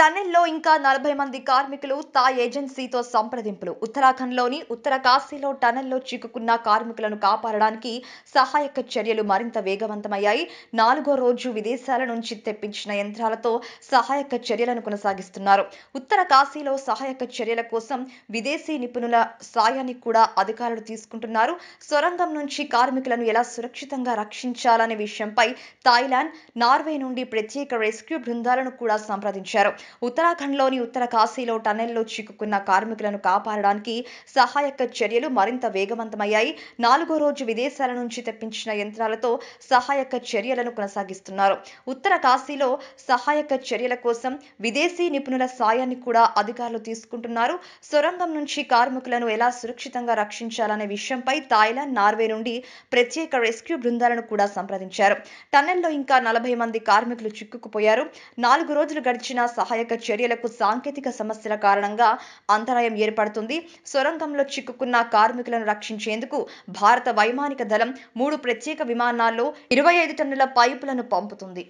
టన్నెల్లో ఇంకా నలభై మంది కార్మికులు తా ఏజెన్సీతో సంప్రదింపులు ఉత్తరాఖండ్లోని ఉత్తర కాశీలో టన్నెల్లో చిక్కుకున్న కార్మికులను కాపాడడానికి సహాయక చర్యలు మరింత వేగవంతమయ్యాయి నాలుగో రోజు విదేశాల నుంచి తెప్పించిన యంత్రాలతో సహాయక చర్యలను కొనసాగిస్తున్నారు ఉత్తర కాశీలో సహాయక చర్యల కోసం విదేశీ నిపుణుల సాయాన్ని కూడా అధికారులు తీసుకుంటున్నారు సొరంగం నుంచి కార్మికులను ఎలా సురక్షితంగా రక్షించాలనే విషయంపై థాయిలాండ్ నార్వే నుండి ప్రత్యేక రెస్క్యూ బృందాలను కూడా సంప్రదించారు ఉత్తరాఖండ్లోని ఉత్తర కాశీలో టన్నెల్లో చిక్కుకున్న కార్మికులను కాపాడడానికి సహాయక చర్యలు మరింత వేగవంతమయ్యాయి నాలుగో రోజు విదేశాల నుంచి తెప్పించిన యంత్రాలతో సహాయక చర్యలను కొనసాగిస్తున్నారు ఉత్తర కాశీలో సహాయక చర్యల కోసం విదేశీ నిపుణుల సాయాన్ని కూడా అధికారులు తీసుకుంటున్నారు సొరంగం నుంచి కార్మికులను ఎలా సురక్షితంగా రక్షించాలనే విషయంపై థాయిలాండ్ నార్వే నుండి ప్రత్యేక రెస్క్యూ బృందాలను కూడా సంప్రదించారు టన్నెల్లో ఇంకా నలభై మంది కార్మికులు చిక్కుకుపోయారు నాలుగు రోజులు గడిచిన సహాయ సహాయక చర్యలకు సాంకేతిక సమస్యల కారణంగా అంతరాయం ఏర్పడుతుంది సొరంగంలో చిక్కుకున్న కార్మికులను రక్షించేందుకు భారత వైమానిక దళం మూడు ప్రత్యేక విమానాల్లో ఇరవై ఐదు టన్నుల పైపులను పంపుతుంది